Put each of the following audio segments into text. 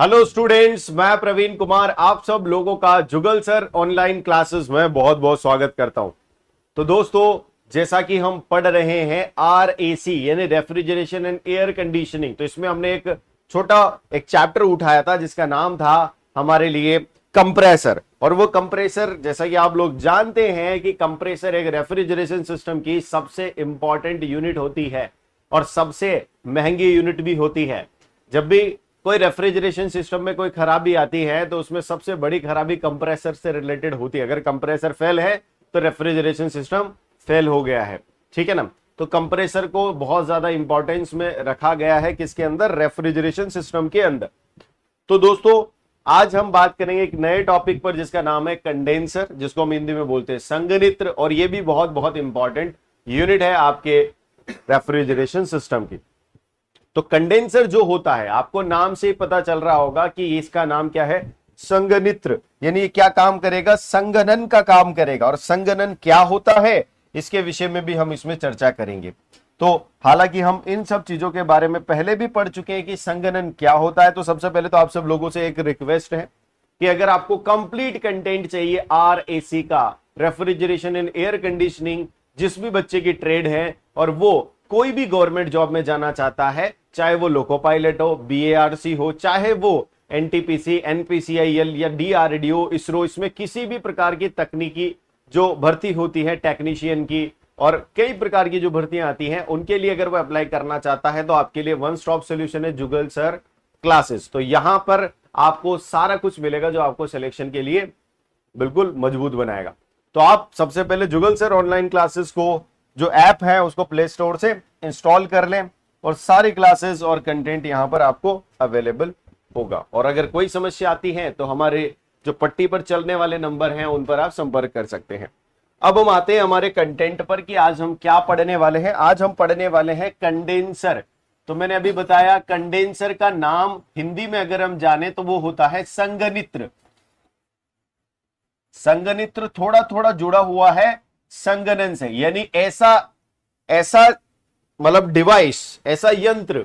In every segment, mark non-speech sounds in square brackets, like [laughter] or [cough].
hello students मैं प्रवीण कुमार आप सब लोगों का जुगल सर ऑनलाइन क्लासेस में बहुत बहुत स्वागत करता हूं तो दोस्तों जैसा कि हम पढ़ रहे हैं आर यानी रेफ्रिजरेशन एंड एयर कंडीशनिंग तो इसमें हमने एक छोटा एक चैप्टर उठाया था जिसका नाम था हमारे लिए कंप्रेसर और वो कंप्रेसर जैसा कि आप लोग जानते हैं कि कंप्रेसर एक रेफ्रिजरेशन सिस्टम की सबसे इंपॉर्टेंट यूनिट होती है और सबसे महंगी यूनिट भी होती है जब भी कोई रेफ्रिजरेशन सिस्टम में कोई खराबी आती है तो उसमें सबसे बड़ी खराबी कंप्रेसर से रिलेटेड होती है अगर कंप्रेसर फेल है तो रेफ्रिजरेशन सिस्टम फेल हो गया है ठीक है ना तो कंप्रेसर को बहुत ज्यादा इंपॉर्टेंस में रखा गया है किसके अंदर रेफ्रिजरेशन सिस्टम के अंदर तो दोस्तों आज हम बात करेंगे एक नए टॉपिक पर जिसका नाम है कंडेंसर जिसको हम हिंदी में बोलते हैं संगनित्र और ये भी बहुत बहुत इंपॉर्टेंट यूनिट है आपके रेफ्रिजरेशन सिस्टम की तो कंडेंसर जो होता है आपको नाम से पता चल रहा होगा कि इसका नाम क्या है संगनित्र यानी क्या काम करेगा संगनन का काम करेगा और संगनन क्या होता है इसके विषय में भी हम इसमें चर्चा करेंगे तो हालांकि हम इन सब चीजों के बारे में पहले भी पढ़ चुके हैं कि संगनन क्या होता है तो सबसे पहले तो आप सब लोगों से एक रिक्वेस्ट है कि अगर आपको कंप्लीट कंटेंट चाहिए आर का रेफ्रिजरेशन एंड एयर कंडीशनिंग जिस भी बच्चे की ट्रेड है और वो कोई भी गवर्नमेंट जॉब में जाना चाहता है चाहे वो लोको पायलट हो बी हो चाहे वो एनटीपीसी एनपीसीआईएल या डीआरडीओ इसरो इसमें किसी भी प्रकार की तकनीकी जो भर्ती होती है टेक्नीशियन की और कई प्रकार की जो भर्तियां आती हैं उनके लिए अगर वो अप्लाई करना चाहता है तो आपके लिए वन स्टॉप सोल्यूशन है जुगल सर क्लासेस तो यहां पर आपको सारा कुछ मिलेगा जो आपको सिलेक्शन के लिए बिल्कुल मजबूत बनाएगा तो आप सबसे पहले जुगल सर ऑनलाइन क्लासेस को जो ऐप है उसको प्ले स्टोर से इंस्टॉल कर लें और सारे क्लासेस और कंटेंट यहाँ पर आपको अवेलेबल होगा और अगर कोई समस्या आती है तो हमारे जो पट्टी पर चलने वाले नंबर हैं उन पर आप संपर्क कर सकते हैं अब हम आते हैं हमारे कंटेंट पर कि आज हम क्या पढ़ने वाले हैं आज हम पढ़ने वाले हैं कंडेंसर तो मैंने अभी बताया कंडेंसर का नाम हिंदी में अगर हम जाने तो वो होता है संगनित्र संगनित्र थोड़ा थोड़ा जुड़ा हुआ है संगनन से यानी ऐसा ऐसा मतलब डिवाइस ऐसा यंत्र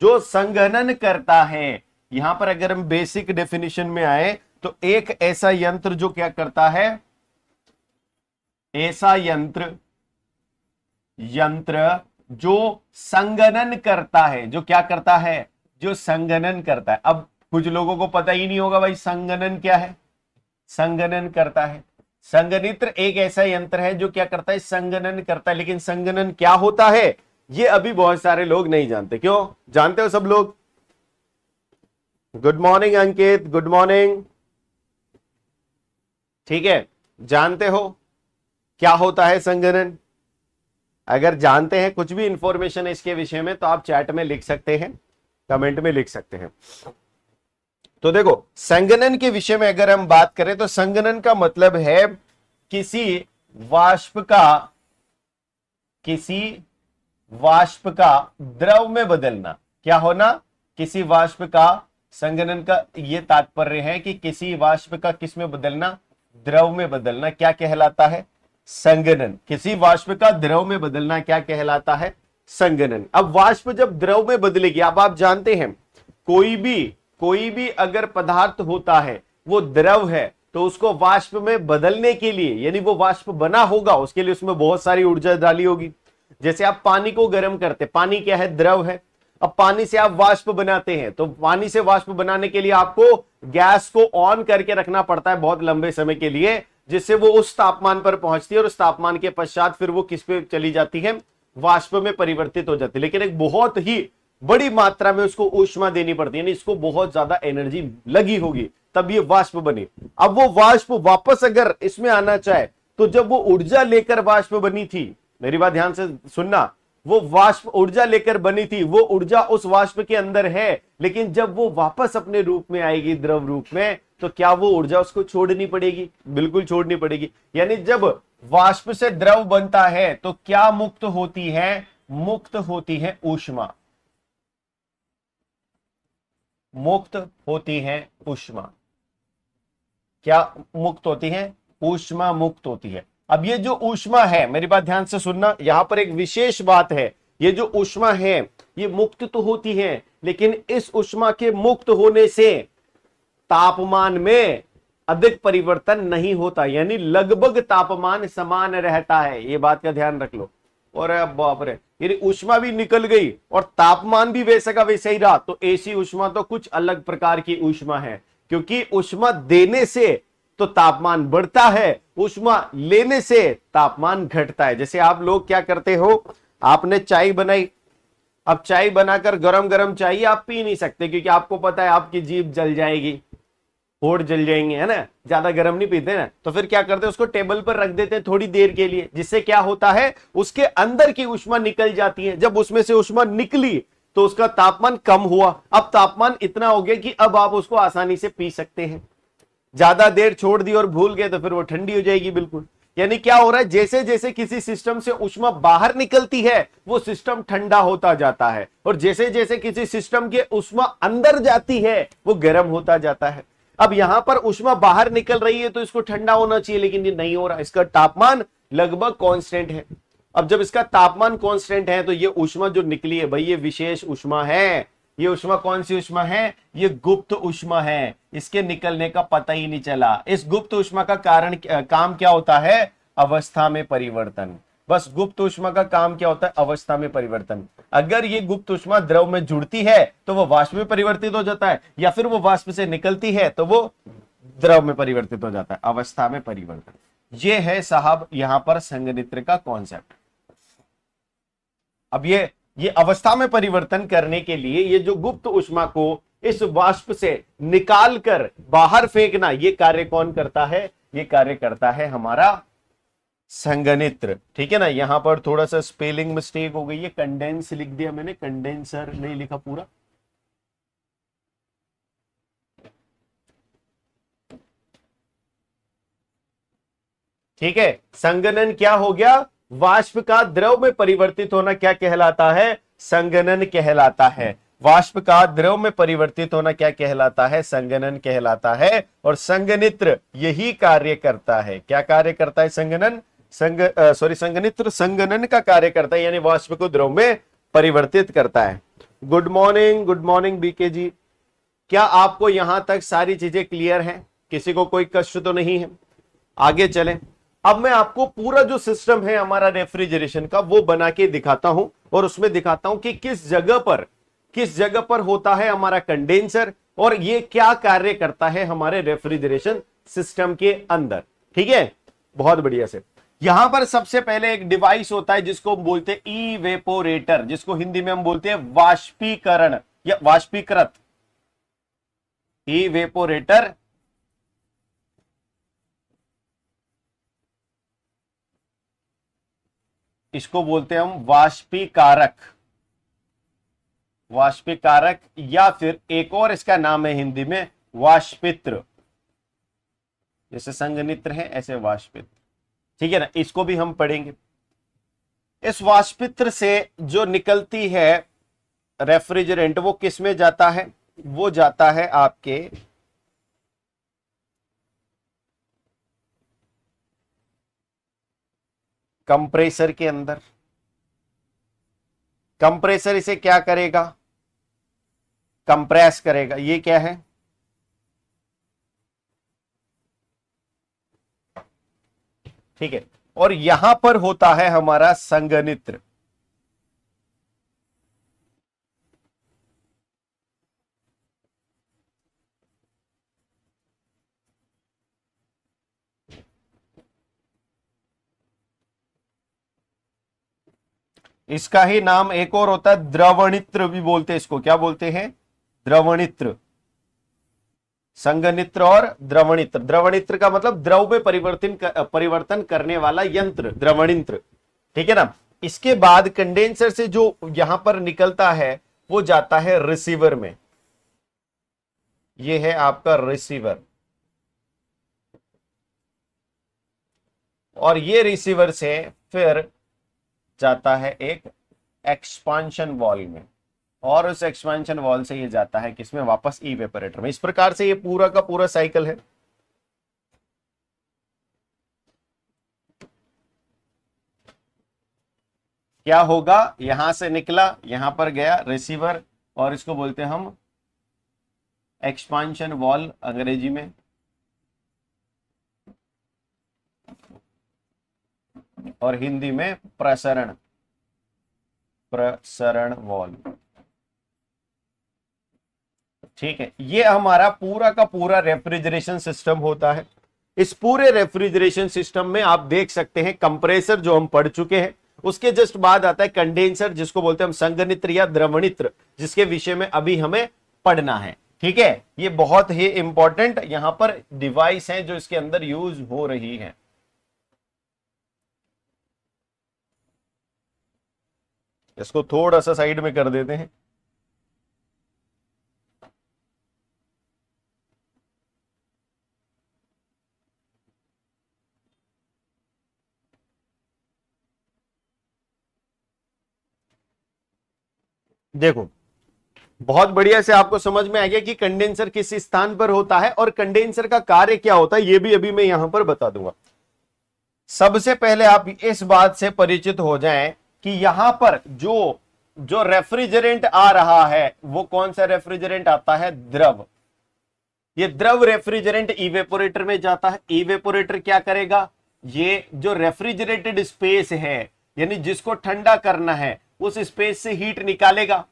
जो संगणन करता है यहां पर अगर हम बेसिक डेफिनेशन में आए तो एक ऐसा यंत्र जो क्या करता है ऐसा यंत्र यंत्र जो संगणन करता है जो क्या करता है जो संगणन करता है अब कुछ लोगों को पता ही नहीं होगा भाई संगणन क्या है संगणन करता है संगनित्र एक ऐसा यंत्र है जो क्या करता है संगनन करता है लेकिन संगनन क्या होता है ये अभी बहुत सारे लोग नहीं जानते क्यों जानते हो सब लोग good morning Ankit good morning ठीक है जानते हो क्या होता है संगनन अगर जानते हैं कुछ भी इंफॉर्मेशन इसके विषय में तो आप चैट में लिख सकते हैं कमेंट में लिख सकते हैं तो देखो संगनन के विषय में अगर हम बात करें तो संगनन का मतलब है किसी वाष्प का किसी वाष्प का द्रव में बदलना क्या होना किसी वाष्प का संगनन का यह तात्पर्य है कि किसी वाष्प का किस में बदलना द्रव में बदलना क्या कहलाता है संगनन किसी वाष्प का द्रव में बदलना क्या कहलाता है संगनन अब वाष्प जब द्रव में बदलेगी अब आप जानते हैं कोई भी कोई भी अगर पदार्थ होता है वो द्रव है तो उसको वाष्प में बदलने के लिए यानी वो वाष्प बना होगा उसके लिए उसमें बहुत सारी ऊर्जा डाली होगी जैसे आप पानी को गर्म करते पानी क्या है द्रव है अब पानी से आप वाष्प बनाते हैं तो पानी से वाष्प बनाने के लिए आपको गैस को ऑन करके रखना पड़ता है बहुत लंबे समय के लिए जिससे वो उस तापमान पर पहुंचती है और उस तापमान के पश्चात फिर वो किस पे चली जाती है वाष्प में परिवर्तित हो जाती है लेकिन एक बहुत ही बड़ी मात्रा में उसको ऊष्मा देनी पड़ती है इसको बहुत ज्यादा एनर्जी लगी होगी तब ये वाष्प बने अब वो वाष्प वापस अगर इसमें आना चाहे तो जब वो ऊर्जा लेकर वाष्प बनी थी मेरी बात ध्यान से सुनना वो वाष्प ऊर्जा लेकर बनी थी वो ऊर्जा उस वाष्प के अंदर है लेकिन जब वो वापस अपने रूप में आएगी द्रव रूप में तो क्या वो ऊर्जा उसको छोड़नी पड़ेगी बिल्कुल छोड़नी पड़ेगी यानी जब वाष्प से द्रव बनता है तो क्या मुक्त होती है मुक्त होती है ऊष्मा मुक्त होती हैं ऊष्मा क्या मुक्त होती हैं ऊष्मा मुक्त होती है अब ये जो ऊष्मा है मेरी बात ध्यान से सुनना यहां पर एक विशेष बात है ये जो ऊष्मा है ये मुक्त तो होती है लेकिन इस ऊष्मा के मुक्त होने से तापमान में अधिक परिवर्तन नहीं होता यानी लगभग तापमान समान रहता है ये बात का ध्यान रख लो और अब बाप रे यानी उष्मा भी निकल गई और तापमान भी वैसे का वैसे ही रहा तो ऐसी उष्मा तो कुछ अलग प्रकार की उष्मा है क्योंकि उष्मा देने से तो तापमान बढ़ता है उष्मा लेने से तापमान घटता है जैसे आप लोग क्या करते हो आपने चाय बनाई अब चाय बनाकर गरम गरम चाय आप पी नहीं सकते क्योंकि आपको पता है आपकी जीभ जल जाएगी होठ जल जाएंगे है ना ज्यादा गर्म नहीं पीते ना तो फिर क्या करते हैं उसको टेबल पर रख देते हैं थोड़ी देर के लिए जिससे क्या होता है उसके अंदर की उष्मा निकल जाती है जब उसमें से उष्मा निकली तो उसका तापमान कम हुआ अब तापमान इतना हो गया कि अब आप उसको आसानी से पी सकते हैं ज्यादा देर छोड़ दी और भूल गए तो फिर वो ठंडी हो जाएगी बिल्कुल यानी क्या हो रहा है जैसे जैसे किसी सिस्टम से उष्मा बाहर निकलती है वो सिस्टम ठंडा होता जाता है और जैसे जैसे किसी सिस्टम के उष्मा अंदर जाती है वो गर्म होता जाता है अब यहां पर उष्मा बाहर निकल रही है तो इसको ठंडा होना चाहिए लेकिन ये नहीं हो रहा इसका तापमान लगभग कांस्टेंट है अब जब इसका तापमान कांस्टेंट है तो ये उष्मा जो निकली है भाई ये विशेष उष्मा है ये उष्मा कौन सी उष्मा है ये गुप्त उष्मा है इसके निकलने का पता ही नहीं चला इस गुप्त उष्मा का कारण काम क्या होता है अवस्था में परिवर्तन बस गुप्त ऊष्मा का काम क्या होता है अवस्था में परिवर्तन अगर ये गुप्त उष्मा द्रव में जुड़ती है तो वो वाष्प में परिवर्तित हो जाता है या फिर वो वाष्प से निकलती है तो वो द्रव में परिवर्तित हो जाता है अवस्था में परिवर्तन ये है साहब यहां पर संगनित्र का कॉन्सेप्ट अब ये ये अवस्था में परिवर्तन करने के लिए ये जो गुप्त उष्मा को इस वाष्प से निकाल कर बाहर फेंकना ये कार्य कौन करता है ये कार्य करता है हमारा संगणित्र ठीक है ना यहाँ पर थोड़ा सा स्पेलिंग मिस्टेक हो गई है कंडेंस लिख दिया मैंने कंडेंसर नहीं लिखा पूरा ठीक है संगनन क्या हो गया वाष्प का द्रव में परिवर्तित होना क्या कहलाता है संगनन कहलाता है वाष्प का द्रव में परिवर्तित होना क्या कहलाता है संगणन कहलाता है और संगनित्र यही कार्य करता है क्या कार्य करता है संगनन संग सॉरी संगनित्र संगनन का कार्य करता है यानी वाष्प को द्रव में परिवर्तित करता है good morning good morning BK ji क्या आपको यहां तक सारी चीजें क्लियर हैं किसी को कोई कष्ट तो नहीं है आगे चलें अब मैं आपको पूरा जो सिस्टम है हमारा रेफ्रिजरेशन का वो बना के दिखाता हूं और उसमें दिखाता हूं कि किस जगह पर किस जगह पर होता है हमारा कंडेंसर और ये क्या कार्य करता है हमारे रेफ्रिजरेशन सिस्टम के अंदर ठीक है बहुत बढ़िया से यहां पर सबसे पहले एक डिवाइस होता है जिसको हम बोलते हैं ई वेपोरेटर जिसको हिंदी में हम बोलते हैं वाष्पीकरण या वाष्पीकृत ई वेपोरेटर इसको बोलते हैं हम वाष्पीकारक वाष्पीकारक या फिर एक और इसका नाम है हिंदी में वाष्पित्र जैसे संगनित्र है ऐसे वाष्पित्र ठीक है ना इसको भी हम पढ़ेंगे इस वाष्पित्र से जो निकलती है रेफ्रिजरेंट वो किस में जाता है वो जाता है आपके कंप्रेसर के अंदर कंप्रेसर इसे क्या करेगा कंप्रेस करेगा ये क्या है ठीक है और यहां पर होता है हमारा संगनित्र इसका ही नाम एक और होता है द्रवणित्र भी बोलते हैं इसको क्या बोलते हैं द्रवणित्र संगनित्र और द्रवणित्र द्रवणित्र का मतलब द्रव में परिवर्तन परिवर्तन करने वाला यंत्र द्रवणित्र ठीक है ना इसके बाद कंडेंसर से जो यहां पर निकलता है वो जाता है रिसीवर में ये है आपका रिसीवर और ये रिसीवर से फिर जाता है एक एक्सपांशन वॉल में और उस एक्सपेंशन वॉल से ये जाता है किसमें वापस ई वेपरेटर में इस प्रकार से ये पूरा का पूरा साइकिल है क्या होगा यहां से निकला यहां पर गया रिसीवर और इसको बोलते हम एक्सपांशन वॉल अंग्रेजी में और हिंदी में प्रसरण प्रसरण वॉल ठीक है ये हमारा पूरा का पूरा रेफ्रिजरेशन सिस्टम होता है इस पूरे रेफ्रिजरेशन सिस्टम में आप देख सकते हैं कंप्रेसर जो हम पढ़ चुके हैं उसके जस्ट बाद आता है कंडेंसर जिसको बोलते हैं हम संगनित्र या द्रवणित्र जिसके विषय में अभी हमें पढ़ना है ठीक है ये बहुत ही इंपॉर्टेंट यहां पर डिवाइस है जो इसके अंदर यूज हो रही है इसको थोड़ा सा साइड में कर देते हैं देखो बहुत बढ़िया से आपको समझ में आ गया कि कंडेंसर किस स्थान पर होता है और कंडेंसर का कार्य क्या होता है यह भी अभी मैं यहां पर बता दूंगा सबसे पहले आप इस बात से परिचित हो जाएं कि यहां पर जो जो रेफ्रिजरेंट आ रहा है वो कौन सा रेफ्रिजरेंट आता है द्रव ये द्रव रेफ्रिजरेंट इवेपोरेटर में जाता है इवेपोरेटर क्या करेगा ये जो रेफ्रिजरेटेड स्पेस है यानी जिसको ठंडा करना है उस स्पेस से हीट निकालेगा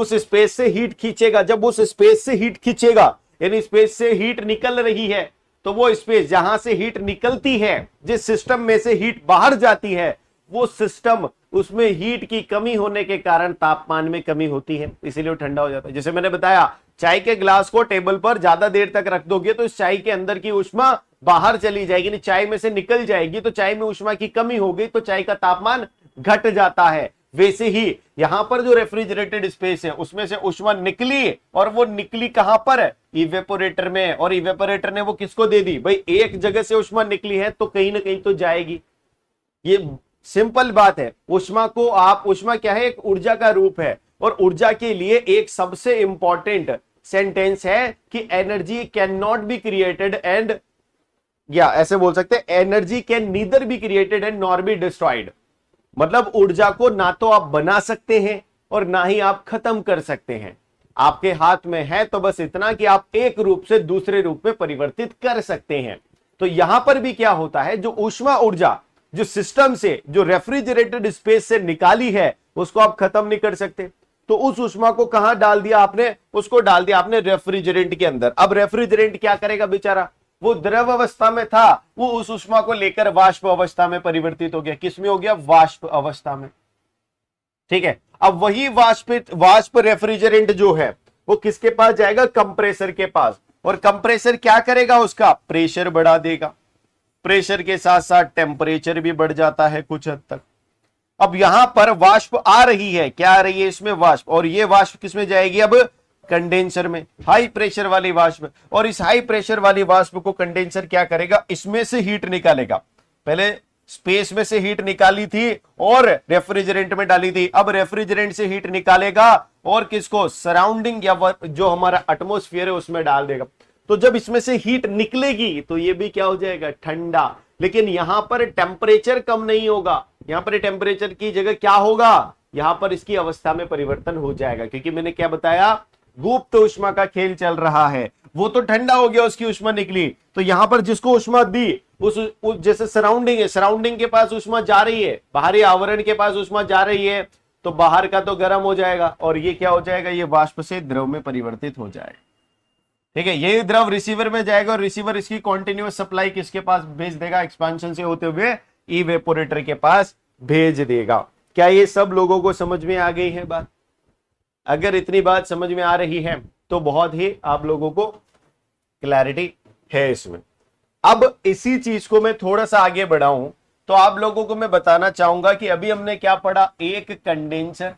उस स्पेस से हीट खींचेगा जब उस स्पेस से हीट खींचेगा यानी स्पेस से हीट निकल रही है तो वो स्पेस जहां से हीट निकलती है जिस सिस्टम में से हीट बाहर जाती है वो सिस्टम उसमें हीट की कमी होने के कारण तापमान में कमी होती है इसीलिए ठंडा हो जाता है जैसे मैंने बताया चाय के ग्लास को टेबल पर ज्यादा देर तक रख दोगे तो इस चाय के अंदर की उष्मा बाहर चली जाएगी चाय में से निकल जाएगी तो चाय में उष्मा की कमी हो गई तो चाय का तापमान घट जाता है वैसे ही यहां पर जो रेफ्रिजरेटेड स्पेस है उसमें से उष्मा निकली और वो निकली कहां पर है इवेपोरेटर में और इवेपोरेटर ने वो किसको दे दी भाई एक जगह से उष्मा निकली है तो कहीं ना कहीं तो जाएगी ये सिंपल बात है उष्मा को आप उष्मा क्या है एक ऊर्जा का रूप है और ऊर्जा के लिए एक सबसे इंपॉर्टेंट सेंटेंस है कि energy can not be created and या ऐसे बोल सकते हैं energy can neither be created and nor be destroyed मतलब ऊर्जा को ना तो आप बना सकते हैं और ना ही आप खत्म कर सकते हैं आपके हाथ में है तो बस इतना कि आप एक रूप से दूसरे रूप में परिवर्तित कर सकते हैं तो यहां पर भी क्या होता है जो ऊष्मा ऊर्जा जो सिस्टम से जो रेफ्रिजरेटेड स्पेस से निकाली है उसको आप खत्म नहीं कर सकते तो उस उष्मा को कहां डाल दिया आपने उसको डाल दिया आपने रेफ्रिजरेंट के अंदर अब रेफ्रिजरेंट क्या करेगा बेचारा वो द्रव अवस्था में था वो उस उष्मा को लेकर वाष्प अवस्था में परिवर्तित हो गया किसमें हो गया वाष्प अवस्था में ठीक है अब वही वाष्पित वाष्प रेफ्रिजरेंट जो है वो किसके पास जाएगा कंप्रेसर के पास और कंप्रेसर क्या करेगा उसका प्रेशर बढ़ा देगा प्रेशर के साथ साथ टेम्परेचर भी बढ़ जाता है कुछ हद तक अब यहां पर वाष्प आ रही है क्या आ रही है इसमें वाष्प और ये वाष्प किसमें जाएगी अब कंडेंसर में हाई प्रेशर वाली वाष्प और इस हाई प्रेशर वाली वाष्प को कंडेंसर क्या करेगा इसमें से हीट निकालेगा पहले स्पेस में से हीट निकाली थी और रेफ्रिजरेंट में डाली थी अब रेफ्रिजरेंट से हीट निकालेगा और किसको सराउंडिंग या जो हमारा एटमोस्फियर है उसमें डाल देगा तो जब इसमें से हीट निकलेगी तो ये भी क्या हो जाएगा ठंडा लेकिन यहां पर टेम्परेचर कम नहीं होगा यहां पर टेम्परेचर की जगह क्या होगा यहां पर इसकी अवस्था में परिवर्तन हो जाएगा क्योंकि मैंने क्या बताया गुप्त उष्मा का खेल चल रहा है वो तो ठंडा हो गया उसकी उष्मा निकली तो यहां पर जिसको उष्मा दी उस, उस जैसे सराउंडिंग है सराउंडिंग के पास उष्मा जा रही है बाहरी आवरण के पास उष्मा जा रही है तो बाहर का तो गर्म हो जाएगा और ये क्या हो जाएगा ये वाष्प से द्रव में परिवर्तित हो जाएगा ठीक है यही द्रव रिसीवर में जाएगा और रिसीवर इसकी कॉन्टिन्यूस सप्लाई किसके पास भेज देगा एक्सपांशन से होते हुए ई वेपोरेटर के पास भेज देगा क्या ये सब लोगों को समझ में आ गई है बात अगर इतनी बात समझ में आ रही है तो बहुत ही आप लोगों को क्लैरिटी है इसमें अब इसी चीज को मैं थोड़ा सा आगे बढ़ाऊं तो आप लोगों को मैं बताना चाहूंगा कि अभी हमने क्या पढ़ा एक कंडेंसर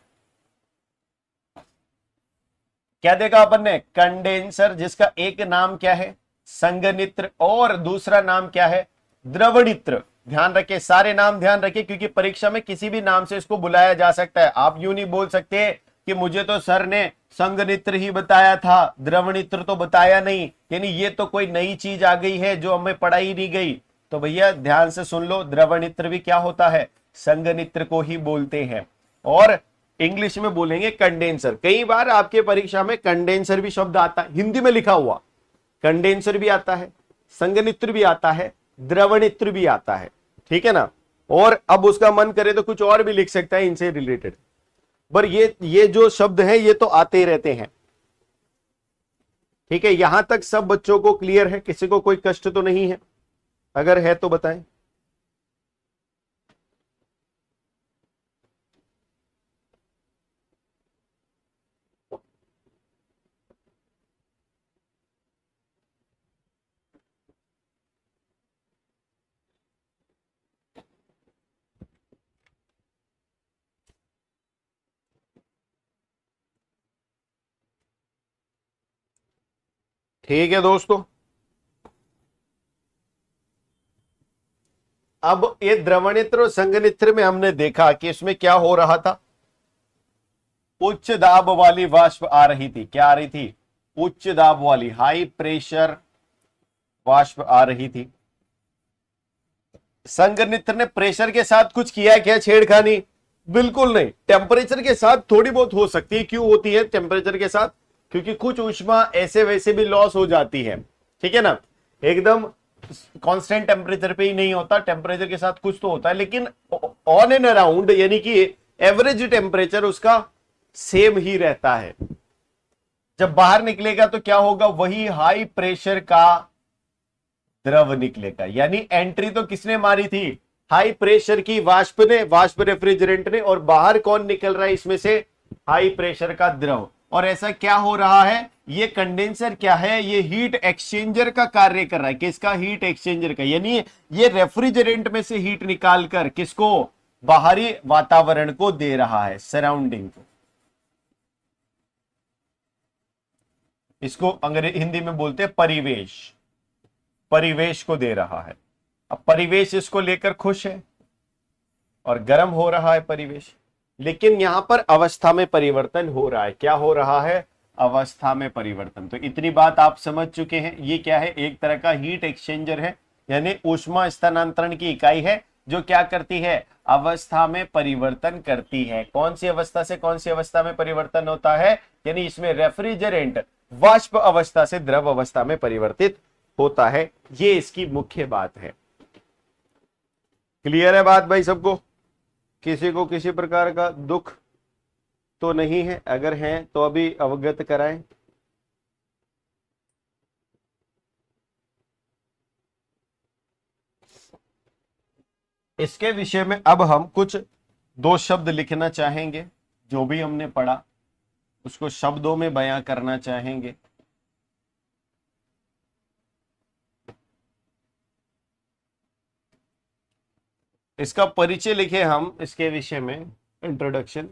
क्या देखा अपन ने कंडेंसर जिसका एक नाम क्या है संगनित्र और दूसरा नाम क्या है द्रवणित्र ध्यान रखे सारे नाम ध्यान रखे क्योंकि परीक्षा में किसी भी नाम से इसको बुलाया जा सकता है आप यू नहीं बोल सकते कि मुझे तो सर ने संगनित्र ही बताया था द्रवनित्र तो बताया नहीं यानी ये तो कोई नई चीज आ गई है जो हमें पढ़ाई नहीं गई तो भैया ध्यान से सुन लो द्रवनित्र भी क्या होता है संगनित्र को ही बोलते हैं और इंग्लिश में बोलेंगे कंडेंसर कई बार आपके परीक्षा में कंडेंसर भी शब्द आता है हिंदी में लिखा हुआ कंडेंसर भी आता है संगनित्र भी आता है द्रवनित्र भी आता है ठीक है ना और अब उसका मन करे तो कुछ और भी लिख सकता है इनसे रिलेटेड पर ये ये जो शब्द है ये तो आते ही रहते हैं ठीक है यहां तक सब बच्चों को क्लियर है किसी को कोई कष्ट तो नहीं है अगर है तो बताएं ठीक है दोस्तों अब ये द्रवणित्र और संगनित्र में हमने देखा कि इसमें क्या हो रहा था उच्च दाब वाली वाष्प आ रही थी क्या आ रही थी उच्च दाब वाली हाई प्रेशर वाष्प आ रही थी संगनित्र ने प्रेशर के साथ कुछ किया क्या छेड़खानी बिल्कुल नहीं टेम्परेचर के साथ थोड़ी बहुत हो सकती है क्यों होती है टेम्परेचर के साथ क्योंकि कुछ ऊष्मा ऐसे वैसे भी लॉस हो जाती है ठीक है ना एकदम कांस्टेंट टेम्परेचर पे ही नहीं होता टेम्परेचर के साथ कुछ तो होता है लेकिन ऑन एंड अराउंड यानी कि एवरेज टेम्परेचर उसका सेम ही रहता है जब बाहर निकलेगा तो क्या होगा वही हाई प्रेशर का द्रव निकलेगा यानी एंट्री तो किसने मारी थी हाई प्रेशर की वाष्प ने वाष्प रेफ्रिजरेंट ने और बाहर कौन निकल रहा है इसमें से हाई प्रेशर का द्रव और ऐसा क्या हो रहा है ये कंडेंसर क्या है ये हीट एक्सचेंजर का कार्य कर रहा है किसका हीट एक्सचेंजर का यानी ये रेफ्रिजरेंट में से हीट निकाल कर किसको बाहरी वातावरण को दे रहा है सराउंडिंग को इसको अंग्रेज हिंदी में बोलते हैं परिवेश परिवेश को दे रहा है अब परिवेश इसको लेकर खुश है और गर्म हो रहा है परिवेश लेकिन यहां पर अवस्था में परिवर्तन हो रहा है क्या हो रहा है अवस्था में परिवर्तन तो इतनी बात आप समझ चुके हैं ये क्या है एक तरह का हीट एक्सचेंजर है यानी ऊष्मा स्थानांतरण की इकाई है जो क्या करती है अवस्था में परिवर्तन करती है कौन सी अवस्था से कौन सी अवस्था में परिवर्तन होता है यानी इसमें रेफ्रिजरेंट वाष्प अवस्था से द्रव अवस्था में परिवर्तित होता है ये इसकी मुख्य बात है क्लियर है बात भाई सबको किसी को किसी प्रकार का दुख तो नहीं है अगर है तो अभी अवगत कराएं इसके विषय में अब हम कुछ दो शब्द लिखना चाहेंगे जो भी हमने पढ़ा उसको शब्दों में बयां करना चाहेंगे इसका परिचय लिखे हम इसके विषय में इंट्रोडक्शन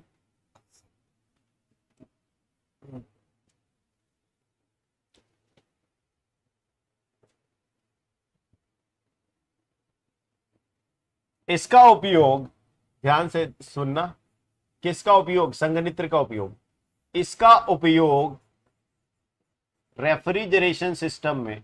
इसका उपयोग ध्यान से सुनना किसका उपयोग संगणित्र का उपयोग इसका उपयोग रेफ्रिजरेशन सिस्टम में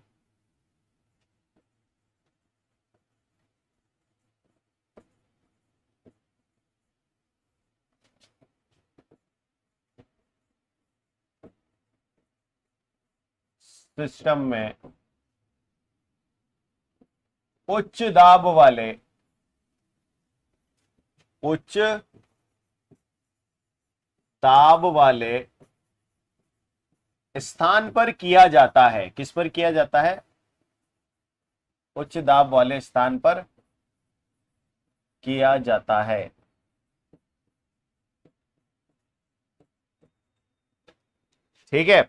सिस्टम में उच्च दाब वाले उच्च दाब वाले स्थान पर किया जाता है किस पर किया जाता है उच्च दाब वाले स्थान पर किया जाता है ठीक है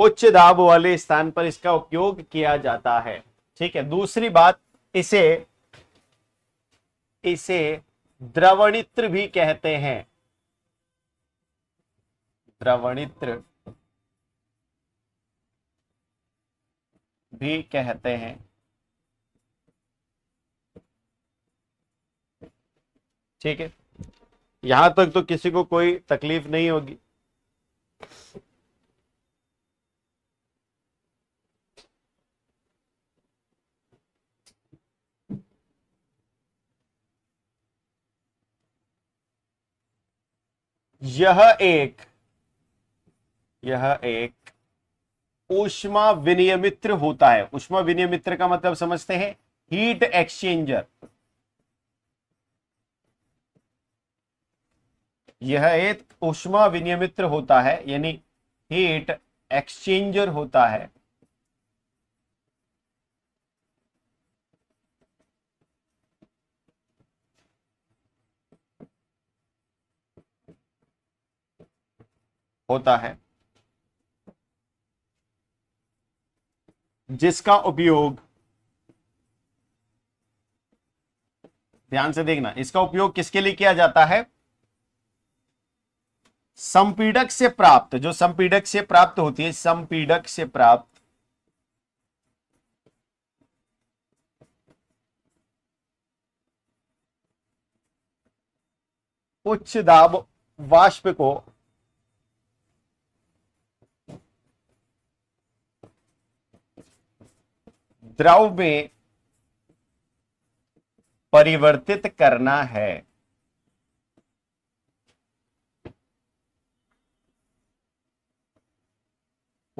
उच्च दाब वाले स्थान पर इसका उपयोग किया जाता है ठीक है दूसरी बात इसे इसे द्रवणित्र भी कहते हैं द्रवणित्र भी कहते हैं ठीक है यहां तक तो किसी को कोई तकलीफ नहीं होगी यह एक यह एक ऊष्मा विनियमित्र होता है ऊष्मा विनियमित्र का मतलब समझते हैं हीट एक्सचेंजर यह एक ऊष्मा विनियमित्र होता है यानी हीट एक्सचेंजर होता है होता है जिसका उपयोग ध्यान से देखना इसका उपयोग किसके लिए किया जाता है संपीडक से प्राप्त जो संपीडक से प्राप्त होती है संपीडक से प्राप्त उच्च दाब वाष्प को द्रव में परिवर्तित करना है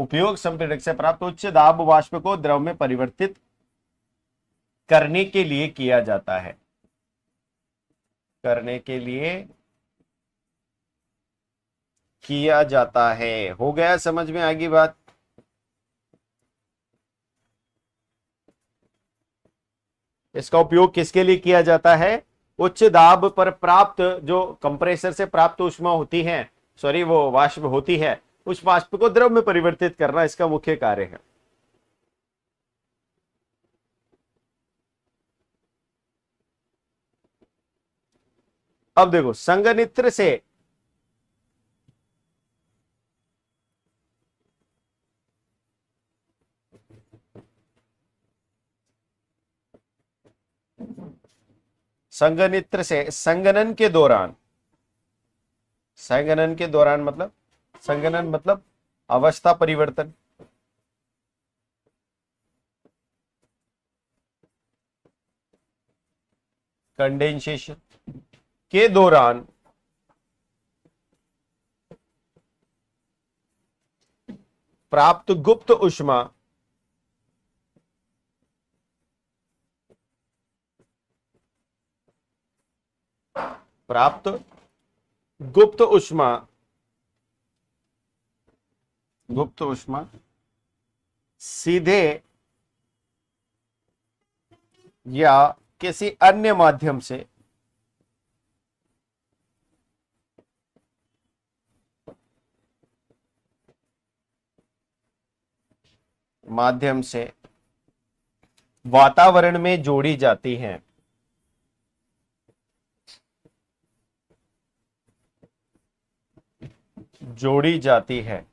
उपयोग संप्रेरक से प्राप्त उच्च दाब वाष्प को द्रव में परिवर्तित करने के लिए किया जाता है करने के लिए किया जाता है हो गया समझ में आगे बात इसका उपयोग किसके लिए किया जाता है उच्च दाब पर प्राप्त जो कंप्रेसर से प्राप्त उष्मा होती है सॉरी वो वाष्प होती है उस वाष्प को द्रव में परिवर्तित करना इसका मुख्य कार्य है अब देखो संगनित्र से संगनित्र से संगनन के दौरान संगनन के दौरान मतलब संगनन मतलब अवस्था परिवर्तन कंडेंसेशन के दौरान प्राप्त गुप्त उष्मा प्राप्त गुप्त उष्मा गुप्त उष्मा सीधे या किसी अन्य माध्यम से माध्यम से वातावरण में जोड़ी जाती हैं जोड़ी जाती है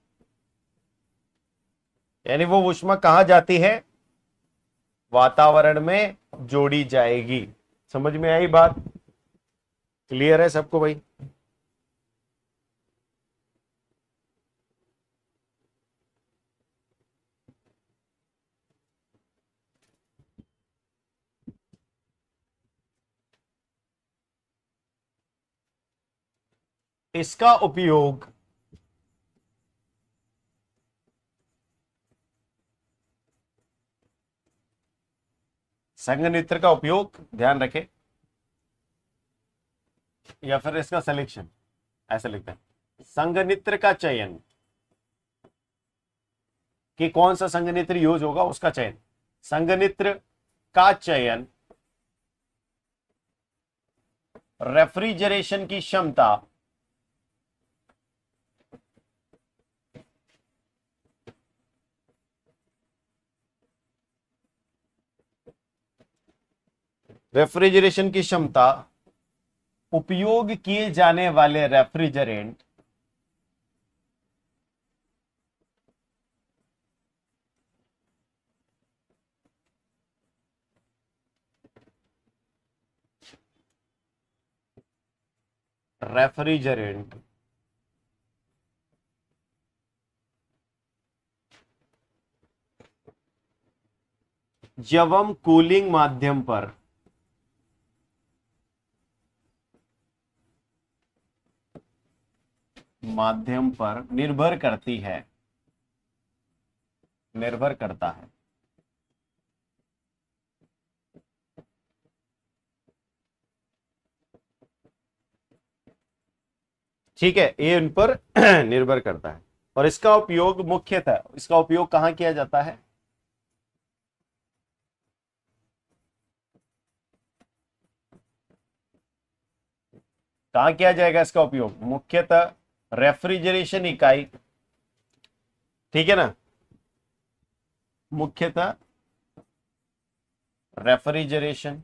यानी वो ऊष्मा कहा जाती है वातावरण में जोड़ी जाएगी समझ में आई बात क्लियर है सबको भाई इसका उपयोग नेत्र का उपयोग ध्यान रखें या फिर इसका सिलेक्शन ऐसा लिखते हैं नेत्र का चयन कि कौन सा नेत्र यूज होगा उसका चयन नेत्र का चयन रेफ्रिजरेशन की क्षमता रेफ्रिजरेशन की क्षमता उपयोग किए जाने वाले रेफ्रिजरेंट रेफ्रिजरेंट जब हम कूलिंग माध्यम पर माध्यम पर निर्भर करती है निर्भर करता है ठीक है ये उन पर [clears throat] निर्भर करता है और इसका उपयोग मुख्यतः इसका उपयोग कहां किया जाता है कहां किया जाएगा इसका उपयोग मुख्यतः रेफ्रिजरेशन इकाई ठीक है ना मुख्यतः refrigeration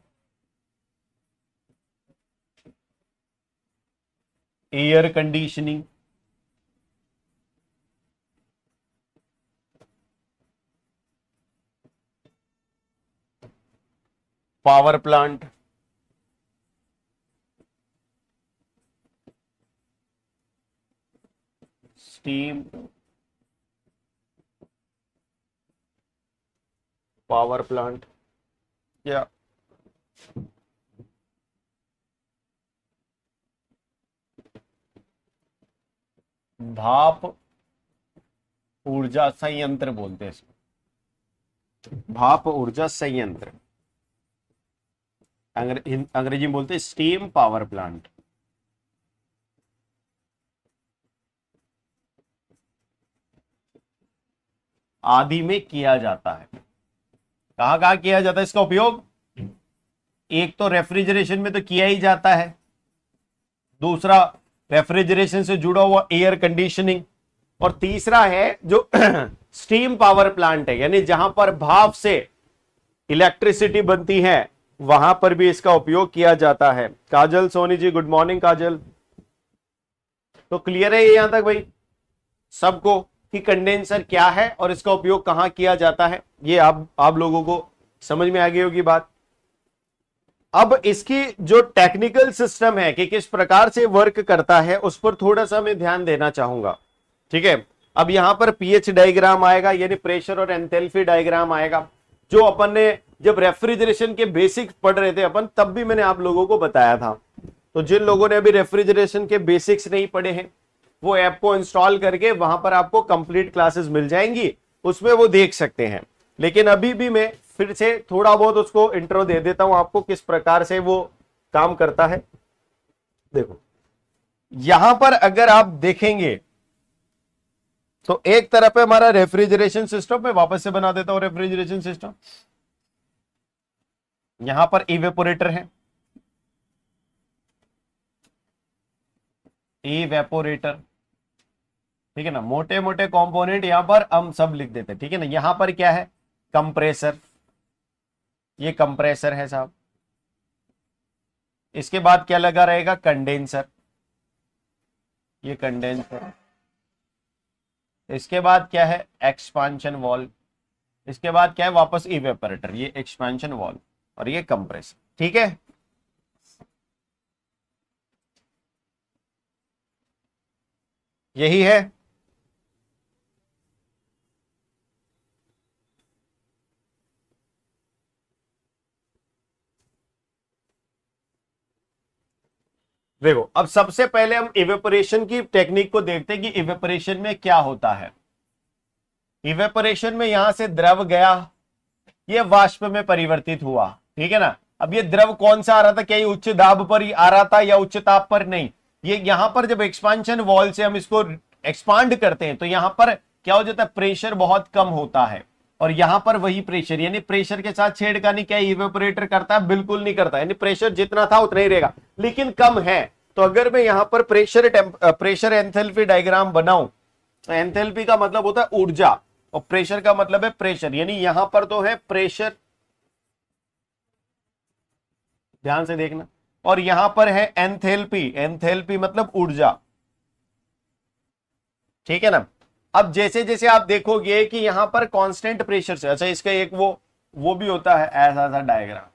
air conditioning power plant steam power plant yeah भाप ऊर्जा संयंत्र बोलते हैं भाप ऊर्जा संयंत्र अंग्रेजी में बोलते हैं स्टीम पावर प्लांट आदि में किया जाता है कहा, कहा किया जाता है इसका उपयोग एक तो रेफ्रिजरेशन में तो किया ही जाता है दूसरा रेफ्रिजरेशन से जुड़ा हुआ एयर कंडीशनिंग और तीसरा है जो [clears throat] स्टीम पावर प्लांट है यानी जहां पर भाव से इलेक्ट्रिसिटी बनती है वहां पर भी इसका उपयोग किया जाता है काजल सोनी जी गुड मॉर्निंग काजल तो क्लियर है ये यहां तक भाई सबको कि कंडेंसर क्या है और इसका उपयोग कहां किया जाता है ये आप आप लोगों को समझ में आ गई होगी बात अब इसकी जो टेक्निकल सिस्टम है कि किस प्रकार से वर्क करता है उस पर थोड़ा सा मैं ध्यान देना चाहूंगा ठीक है अब यहां पर पीएच डायग्राम आएगा यानी प्रेशर और एंथेल्फी डायग्राम आएगा जो अपन ने जब रेफ्रिजरेशन के बेसिक पढ़ रहे थे अपन तब भी मैंने आप लोगों को बताया था तो जिन लोगों ने अभी रेफ्रिजरेशन के बेसिक्स नहीं पढ़े हैं वो ऐप को इंस्टॉल करके वहां पर आपको कंप्लीट क्लासेस मिल जाएंगी उसमें वो देख सकते हैं लेकिन अभी भी मैं फिर से थोड़ा बहुत उसको इंट्रो दे देता हूं आपको किस प्रकार से वो काम करता है देखो यहां पर अगर आप देखेंगे तो एक तरफ है हमारा रेफ्रिजरेशन सिस्टम मैं वापस से बना देता हूं रेफ्रिजरेशन सिस्टम यहां पर इवेपोरेटर है इवेपोरेटर ठीक है ना मोटे मोटे कॉम्पोनेंट यहां पर हम सब लिख देते हैं ठीक है ना यहां पर क्या है कंप्रेसर ये कंप्रेसर है साहब इसके बाद क्या लगा रहेगा कंडेंसर ये कंडेंसर इसके बाद क्या है एक्सपांशन वॉल इसके बाद क्या है वापस इवेपरेटर ये एक्सपांशन वॉल और ये कंप्रेसर ठीक है यही है देखो अब सबसे पहले हम इवेपोरेशन की टेक्निक को देखते हैं कि इवेपोरेशन में क्या होता है इवेपोरेशन में यहां से द्रव गया ये वाष्प में परिवर्तित हुआ ठीक है ना अब ये द्रव कौन सा आ रहा था क्या ये उच्च दाब पर ही आ रहा था या उच्च ताप पर नहीं ये यहां पर जब एक्सपांशन वॉल से हम इसको एक्सपांड करते हैं तो यहां पर क्या हो जाता है प्रेशर बहुत कम होता है और यहां पर वही प्रेशर यानी प्रेशर के साथ छेड़कानी क्या इवेपोरेटर करता है बिल्कुल नहीं करता यानी प्रेशर जितना था उतना ही रहेगा लेकिन कम है तो अगर मैं यहां पर प्रेशर प्रेशर एंथेल्पी डायग्राम बनाऊ तो एंथेल्पी का मतलब होता है ऊर्जा और प्रेशर का मतलब है प्रेशर यानी यहां पर तो है प्रेशर ध्यान से देखना और यहां पर है एंथेल्पी एंथेल्पी मतलब ऊर्जा ठीक है ना अब जैसे जैसे आप देखोगे कि यहां पर कांस्टेंट प्रेशर से अच्छा इसका एक वो वो भी होता है ऐसा ऐसा डायग्राम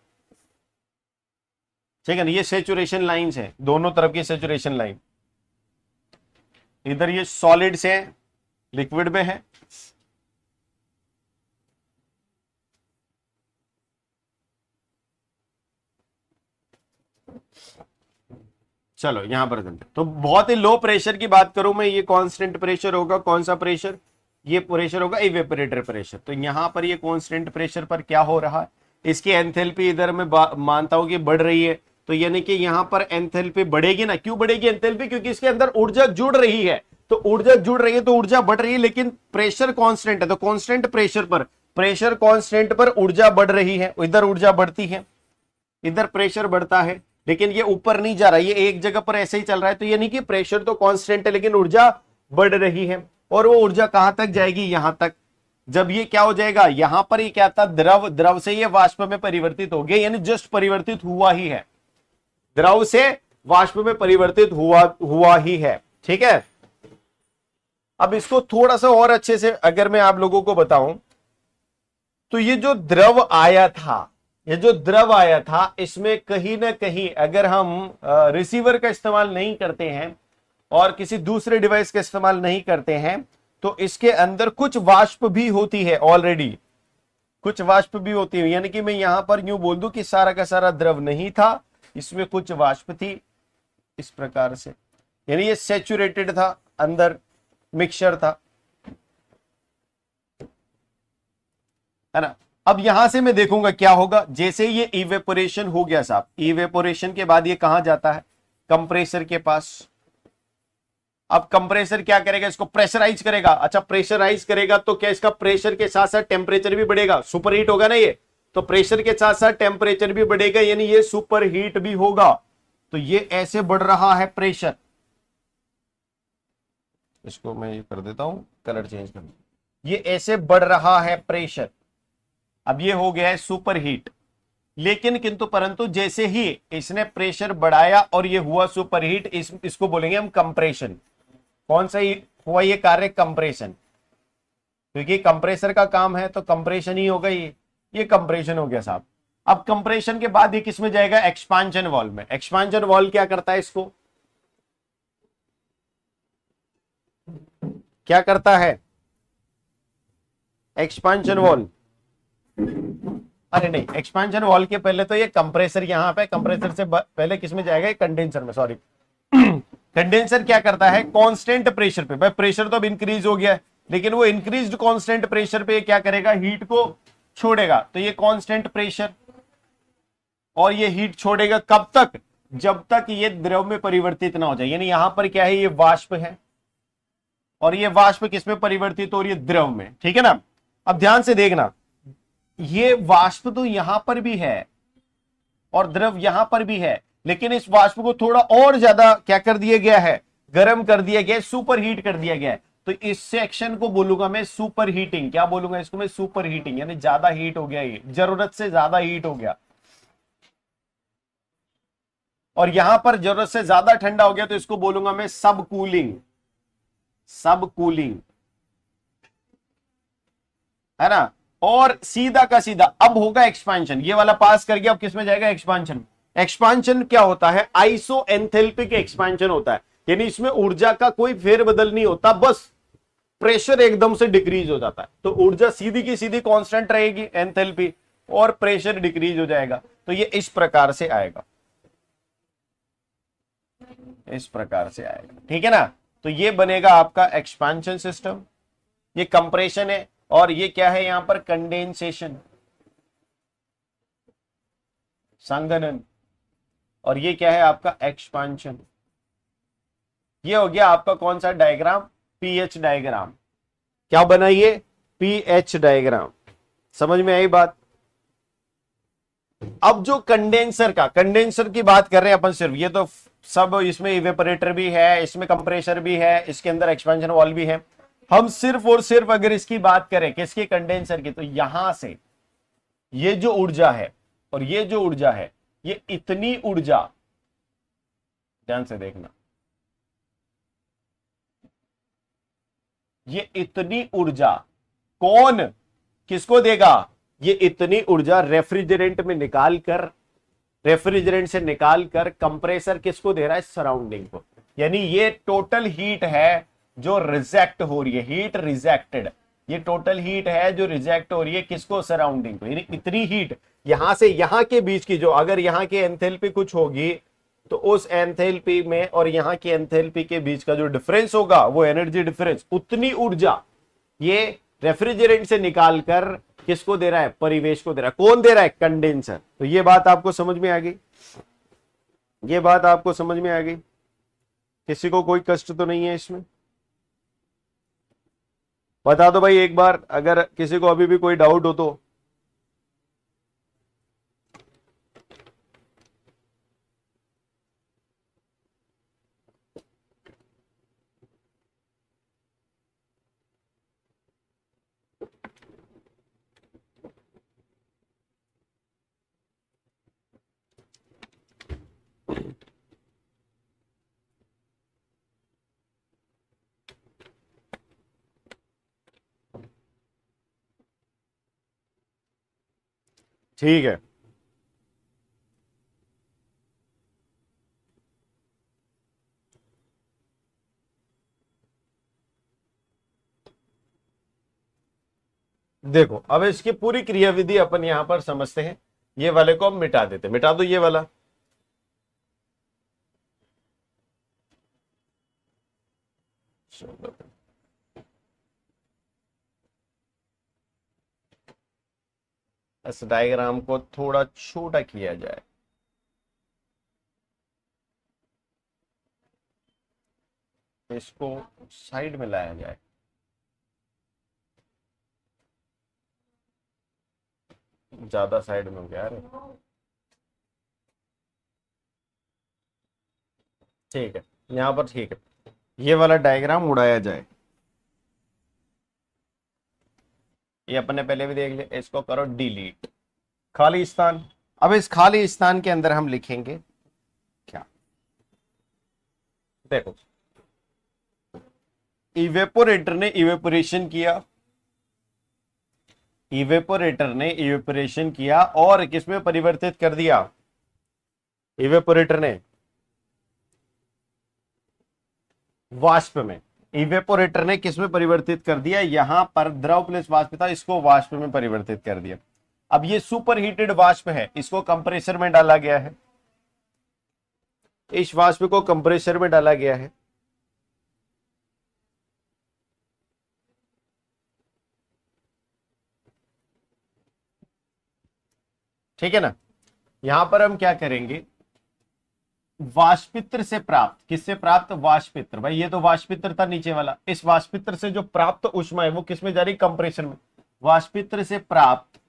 ठीक है ना ये सेचुरेशन लाइन है दोनों तरफ की सेचुरेशन लाइन इधर ये सॉलिड से लिक्विड में है चलो यहां पर घंटा तो बहुत ही लो प्रेशर की बात करूं मैं ये कॉन्स्टेंट प्रेशर होगा कौन सा प्रेशर ये प्रेशर होगा इवेपरेटर प्रेशर तो यहां पर ये कॉन्स्टेंट प्रेशर पर क्या हो रहा है इसकी एंथेल्पी इधर मैं मानता हूं कि बढ़ रही है तो यानी कि यहां पर एंथेल्पी बढ़ेगी ना क्यों बढ़ेगी एंथेल्पी क्योंकि इसके अंदर ऊर्जा जुड़ रही है तो ऊर्जा जुड़ रही है तो ऊर्जा बढ़ रही है लेकिन प्रेशर कॉन्स्टेंट है तो कॉन्स्टेंट प्रेशर पर प्रेशर कॉन्स्टेंट पर ऊर्जा बढ़ रही है इधर ऊर्जा बढ़ती है इधर प्रेशर बढ़ता है लेकिन ये ऊपर नहीं जा रहा ये एक जगह पर ऐसे ही चल रहा है तो ये नहीं कि प्रेशर तो कांस्टेंट है लेकिन ऊर्जा बढ़ रही है और वो ऊर्जा कहां तक जाएगी यहां तक जब ये क्या हो जाएगा यहां पर ये क्या था द्रव द्रव से ये वाष्प में परिवर्तित हो गया यानी जस्ट परिवर्तित हुआ ही है द्रव से वाष्प में परिवर्तित हुआ हुआ ही है ठीक है अब इसको थोड़ा सा और अच्छे से अगर मैं आप लोगों को बताऊं तो ये जो द्रव आया था ये जो द्रव आया था इसमें कहीं ना कहीं अगर हम रिसीवर का इस्तेमाल नहीं करते हैं और किसी दूसरे डिवाइस का इस्तेमाल नहीं करते हैं तो इसके अंदर कुछ वाष्प भी होती है ऑलरेडी कुछ वाष्प भी होती है यानी कि मैं यहां पर यूं बोल दू कि सारा का सारा द्रव नहीं था इसमें कुछ वाष्प थी इस प्रकार से यानी ये सेचुरेटेड था अंदर मिक्सचर था है ना अब यहां से मैं देखूंगा क्या होगा जैसे ये इवेपोरेशन हो गया साहब इवेपोरेशन के बाद ये कहां जाता है कंप्रेसर के पास अब कंप्रेसर क्या करेगा इसको प्रेशराइज करेगा अच्छा प्रेशराइज करेगा तो क्या इसका प्रेशर के साथ साथ टेम्परेचर भी बढ़ेगा सुपर हीट होगा ना ये तो प्रेशर के साथ साथ टेम्परेचर भी बढ़ेगा यानी ये सुपर हीट भी होगा तो ये ऐसे बढ़ रहा है प्रेशर इसको मैं ये कर देता हूं कलर चेंज कर ये ऐसे बढ़ रहा है प्रेशर अब ये हो गया है सुपर हीट लेकिन किंतु परंतु जैसे ही इसने प्रेशर बढ़ाया और ये हुआ सुपर हीट इस, इसको बोलेंगे हम कंप्रेशन कौन सा ही हुआ ये कार्य कंप्रेशन क्योंकि तो कंप्रेसर का काम है तो कंप्रेशन ही होगा ये ये कंप्रेशन हो गया साहब अब कंप्रेशन के बाद ये किसमें जाएगा एक्सपांशन वॉल में एक्सपांशन वॉल क्या करता है इसको क्या करता है एक्सपांशन वॉल्व अरे नहीं एक्सपेंशन वॉल के पहले तो ये कंप्रेसर यहाँ पे कंप्रेसर से पहले किस में जाएगा कंडेंसर में सॉरी कंडेंसर [clears throat] क्या करता है कांस्टेंट प्रेशर पे भाई प्रेशर तो अब इंक्रीज हो गया है लेकिन वो इंक्रीज कांस्टेंट प्रेशर पे क्या करेगा हीट को छोड़ेगा तो ये कांस्टेंट प्रेशर और ये हीट छोड़ेगा कब तक जब तक ये द्रव में परिवर्तित ना हो जाए यानी यहां पर क्या है ये वाष्प है और ये वाष्प किसमें परिवर्तित हो रही है द्रव में ठीक है ना अब ध्यान से देखना ये वाष्प तो यहां पर भी है और द्रव यहां पर भी है लेकिन इस वाष्प को थोड़ा और ज्यादा क्या कर दिया गया है गर्म कर दिया गया सुपर हीट कर दिया गया है तो इस सेक्शन को बोलूंगा मैं सुपर हीटिंग क्या बोलूंगा इसको मैं सुपर हीटिंग यानी ज्यादा हीट हो गया ये जरूरत से ज्यादा हीट हो गया और यहां पर जरूरत से ज्यादा ठंडा हो गया तो इसको बोलूंगा मैं सब कूलिंग सब कूलिंग है ना और सीधा का सीधा अब होगा एक्सपांशन ये वाला पास करके अब किसमें जाएगा एक्सपांशन एक्सपांशन क्या होता है आइसो एंथेल्पिक एक्सपांशन होता है यानी इसमें ऊर्जा का कोई फेरबदल नहीं होता बस प्रेशर एकदम से डिक्रीज हो जाता है तो ऊर्जा सीधी की सीधी कांस्टेंट रहेगी एंथेल्पी और प्रेशर डिक्रीज हो जाएगा तो ये इस प्रकार से आएगा इस प्रकार से आएगा ठीक है ना तो ये बनेगा आपका एक्सपांशन सिस्टम ये कंप्रेशन है और ये क्या है यहां पर कंडेंसेशन संघनन और ये क्या है आपका एक्सपांशन ये हो गया आपका कौन सा डायग्राम पीएच डायग्राम क्या बनाइए पीएच डायग्राम समझ में आई बात अब जो कंडेंसर का कंडेंसर की बात कर रहे हैं अपन सिर्फ ये तो सब इसमें इवेपरेटर भी है इसमें कंप्रेसर भी है इसके अंदर एक्सपेंशन वॉल भी है हम सिर्फ और सिर्फ अगर इसकी बात करें किसके कंडेंसर की तो यहां से ये जो ऊर्जा है और ये जो ऊर्जा है ये इतनी ऊर्जा ध्यान से देखना ये इतनी ऊर्जा कौन किसको देगा ये इतनी ऊर्जा रेफ्रिजरेंट में निकाल कर रेफ्रिजरेंट से निकाल कर कंप्रेसर किसको दे रहा है सराउंडिंग को यानी ये टोटल हीट है जो रिजेक्ट हो रही है हीट रिजेक्टेड ये टोटल हीट है जो रिजेक्ट हो रही है किसको सराउंडिंग को इतनी हीट यहां से यहां के बीच की जो अगर यहां के एंथेल्पी कुछ होगी तो उस एंथेल्पी में और यहां की एंथेल्पी के बीच का जो डिफरेंस होगा वो एनर्जी डिफरेंस उतनी ऊर्जा ये रेफ्रिजरेंट से निकालकर किसको दे रहा है परिवेश को दे रहा है कौन दे रहा है कंडेंसर तो ये बात आपको समझ में आ गई ये बात आपको समझ में आ गई किसी को कोई कष्ट तो नहीं है इसमें बता दो भाई एक बार अगर किसी को अभी भी कोई डाउट हो तो ठीक है देखो अब इसकी पूरी क्रियाविधि अपन यहां पर समझते हैं ये वाले को हम मिटा देते मिटा दो ये वाला चलो इस डायग्राम को थोड़ा छोटा किया जाए इसको साइड में लाया जाए ज्यादा साइड में हो गया अरे ठीक है यहां पर ठीक है ये वाला डायग्राम उड़ाया जाए ये अपन ने पहले भी देख लिया इसको करो डिलीट खाली स्थान अब इस खाली स्थान के अंदर हम लिखेंगे क्या देखो इवेपोरेटर ने इवेपोरेशन किया इवेपोरेटर ने इवेपोरेशन किया और किसमें परिवर्तित कर दिया इवेपोरेटर ने वाष्प में इवेपोरेटर ने किस में परिवर्तित कर दिया यहां पर द्रव प्लस वाष्प था इसको वाष्प में परिवर्तित कर दिया अब ये सुपर हीटेड वाष्प है इसको कंप्रेसर में डाला गया है इस वाष्प को कंप्रेसर में डाला गया है ठीक है ना यहां पर हम क्या करेंगे वाष्पित्र से प्राप्त किससे प्राप्त वाष्पित्र भाई ये तो वाष्पित्र था नीचे वाला इस वाष्पित्र से जो प्राप्त उष्मा है वो किसमें जा रही कंप्रेशन में वाष्पित्र से प्राप्त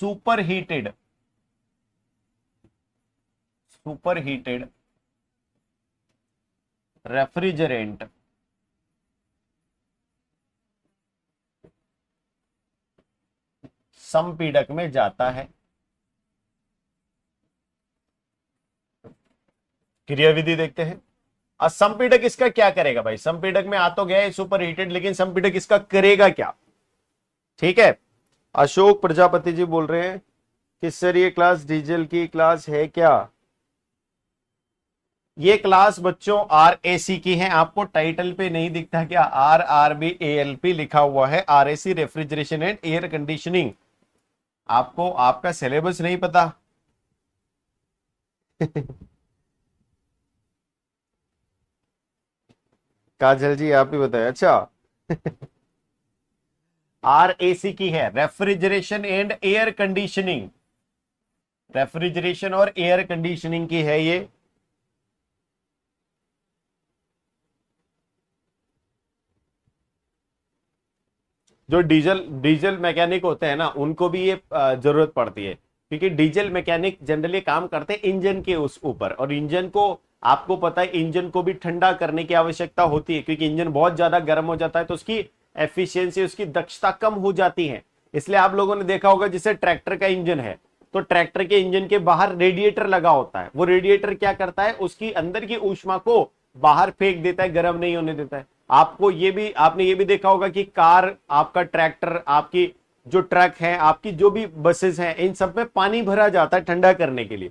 superheated superheated refrigerant संपीडक में जाता है क्रियाविधि देखते हैं और संपीडक इसका क्या करेगा भाई संपीडक में आ तो गया सुपर हीटेड लेकिन संपीडक इसका करेगा क्या ठीक है अशोक प्रजापति जी बोल रहे हैं कि सर ये क्लास डीजल की क्लास है क्या ये क्लास बच्चों आर ए सी की है आपको टाइटल पे नहीं दिखता क्या R R B A L P लिखा हुआ है R A C refrigeration and air conditioning आपको आपका सिलेबस नहीं पता [laughs] काजल जी आप ही बताए अच्छा आर ए सी की है refrigeration and air conditioning refrigeration और एयर कंडीशनिंग की है ये जो डीजल डीजल मैकेनिक होते हैं ना उनको भी ये जरूरत पड़ती है क्योंकि डीजल मैकेनिक जनरली काम करते हैं इंजन के उस ऊपर और इंजन को आपको पता है इंजन को भी ठंडा करने की आवश्यकता होती है क्योंकि इंजन बहुत ज्यादा गर्म हो जाता है तो उसकी एफिशिएंसी उसकी दक्षता कम हो जाती है इसलिए आप लोगों ने देखा होगा जैसे ट्रैक्टर का इंजन है तो ट्रैक्टर के इंजन के बाहर रेडिएटर लगा होता है वो रेडिएटर क्या करता है उसकी अंदर की ऊष्मा को बाहर फेंक देता है गर्म नहीं होने देता है आपको ये भी आपने ये भी देखा होगा कि कार आपका ट्रैक्टर आपकी जो ट्रक है आपकी जो भी बसेस हैं इन सब में पानी भरा जाता है ठंडा करने के लिए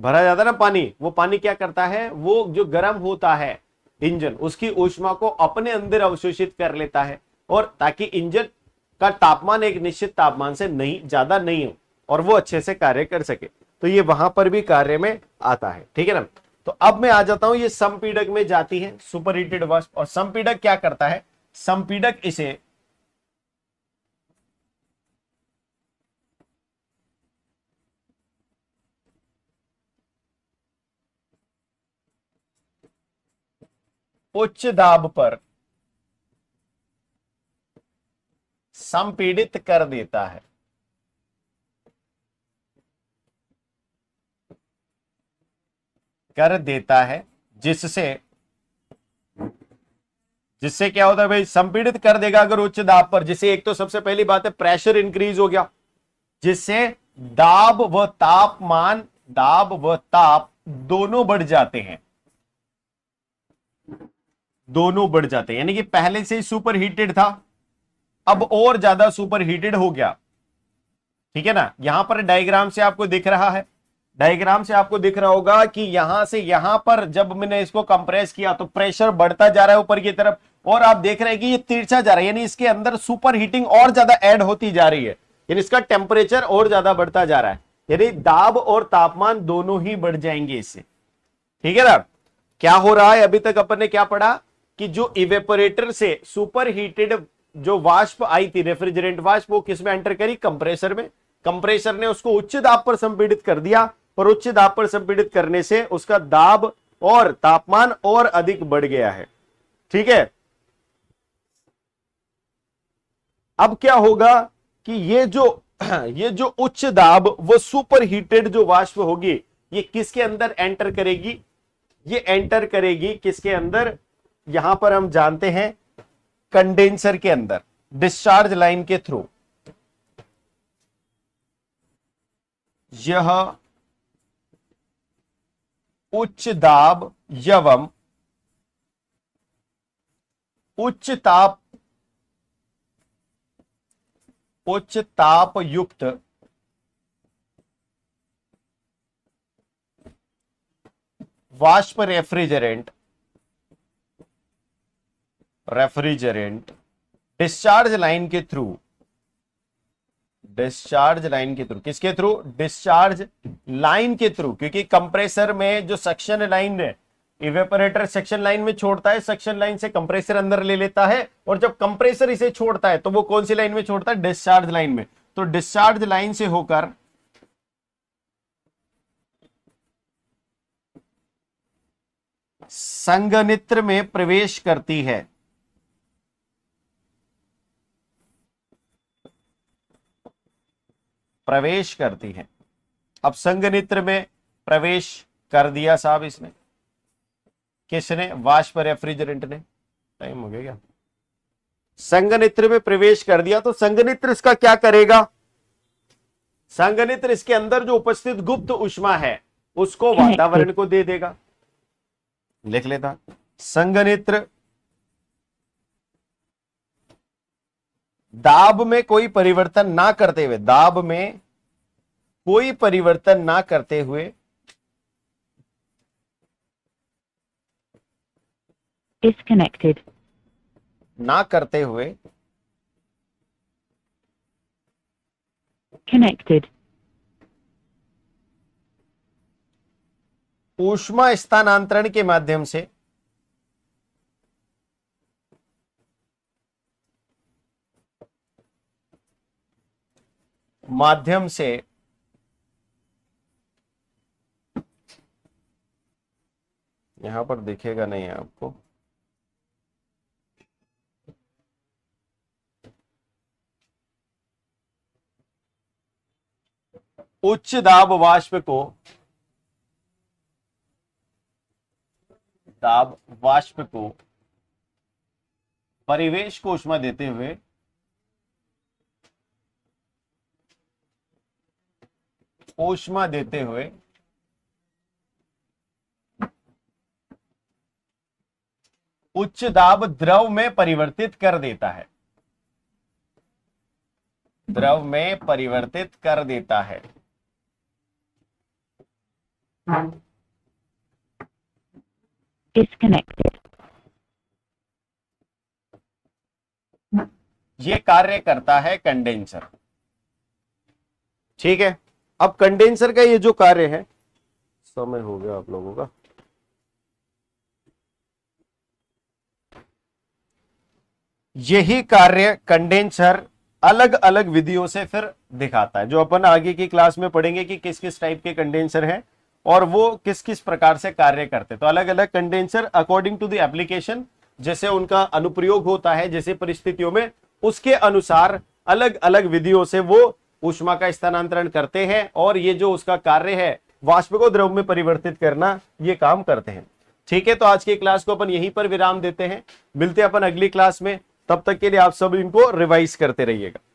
भरा जाता है ना पानी वो पानी क्या करता है वो जो गर्म होता है इंजन उसकी ऊष्मा को अपने अंदर अवशोषित कर लेता है और ताकि इंजन का तापमान एक निश्चित तापमान से नहीं ज्यादा नहीं हो और वो अच्छे से कार्य कर सके तो ये वहां पर भी कार्य में आता है ठीक है ना तो अब मैं आ जाता हूं ये संपीडक में जाती है सुपरहीटेड वर्ष वाष्प और संपीडक क्या करता है संपीडक इसे उच्च दाब पर संपीड़ित कर देता है कर देता है जिससे जिससे क्या होता है भाई संपीड़ित कर देगा अगर उच्च दाब पर जिससे एक तो सबसे पहली बात है प्रेशर इंक्रीज हो गया जिससे दाब व तापमान दाब व ताप दोनों बढ़ जाते हैं दोनों बढ़ जाते हैं यानी कि पहले से ही सुपर हीटेड था अब और ज्यादा सुपर हीटेड हो गया ठीक है ना यहां पर डायग्राम से आपको दिख रहा है डायग्राम से आपको दिख रहा होगा कि यहां से यहां पर जब मैंने इसको कंप्रेस किया तो प्रेशर बढ़ता जा रहा है ऊपर की तरफ और आप देख रहे हैं कि ये तिरछा जा रहा है यानी इसके अंदर सुपर हीटिंग और ज्यादा ऐड होती जा रही है यानी इसका टेम्परेचर और ज्यादा बढ़ता जा रहा है यानी दाब और तापमान दोनों ही बढ़ जाएंगे इससे ठीक है ना क्या हो रहा है अभी तक अपन ने क्या पढ़ा कि जो इवेपोरेटर से सुपर हीटेड जो वाष्प आई थी रेफ्रिजरेंट वाष्प वो किसमें एंटर करी कंप्रेसर में कंप्रेसर ने उसको उच्च दाब पर संपीड़ित कर दिया पर उच्च दाब पर संपीड़ित करने से उसका दाब और तापमान और अधिक बढ़ गया है ठीक है अब क्या होगा कि ये जो [clears throat] ये जो उच्च दाब वो सुपर हीटेड जो वाष्प होगी ये किसके अंदर एंटर करेगी ये एंटर करेगी किसके अंदर यहां पर हम जानते हैं कंडेंसर के अंदर डिस्चार्ज लाइन के थ्रू यह उच्च दाब एवं उच्च ताप उच्च ताप युक्त वाष्प रेफ्रिजरेंट रेफ्रिजरेंट डिस्चार्ज लाइन के थ्रू डिस्चार्ज लाइन के थ्रू किसके थ्रू डिस्चार्ज लाइन के थ्रू क्योंकि कंप्रेसर में जो सेक्शन लाइन है इवेपोरेटर सेक्शन लाइन में छोड़ता है सेक्शन लाइन से कंप्रेसर अंदर ले लेता है और जब कंप्रेसर इसे छोड़ता है तो वो कौन सी लाइन में छोड़ता है डिस्चार्ज लाइन में तो डिस्चार्ज लाइन से होकर संगनित्र में प्रवेश करती है प्रवेश करती है अब संघ नित्र में प्रवेश कर दिया साहब इसने किसने वाष्प रेफ्रिजरेंट ने टाइम हो गया संगनित्र में प्रवेश कर दिया तो संगनित्र इसका क्या करेगा संगनित्र इसके अंदर जो उपस्थित गुप्त उष्मा है उसको वातावरण को दे देगा लिख लेता संगनित्र दाब में कोई परिवर्तन ना करते हुए दाब में कोई परिवर्तन ना करते हुए डिस्कनेक्टेड ना करते हुए कनेक्टेड ऊष्मा स्थानांतरण के माध्यम से माध्यम से यहां पर दिखेगा नहीं आपको उच्च दाब वाष्प को दाब वाष्प को परिवेश को उष्मा देते हुए ओष्मा देते हुए उच्च दाब द्रव में परिवर्तित कर देता है द्रव में परिवर्तित कर देता है डिस्कनेक्टेड ये कार्य करता है कंडेंसर ठीक है अब कंडेंसर का ये जो कार्य है समय हो गया आप लोगों का यही कार्य कंडेंसर अलग अलग विधियों से फिर दिखाता है जो अपन आगे की क्लास में पढ़ेंगे कि किस किस टाइप के कंडेंसर हैं और वो किस किस प्रकार से कार्य करते हैं तो अलग अलग condenser according to the application जैसे उनका अनुप्रयोग होता है जैसे परिस्थितियों में उसके अनुसार अलग अलग विधियों से वो ऊष्मा का स्थानांतरण करते हैं और ये जो उसका कार्य है वाष्प को द्रव में परिवर्तित करना ये काम करते हैं ठीक है तो आज की क्लास को अपन यहीं पर विराम देते हैं मिलते हैं अपन अगली क्लास में तब तक के लिए आप सब इनको रिवाइज करते रहिएगा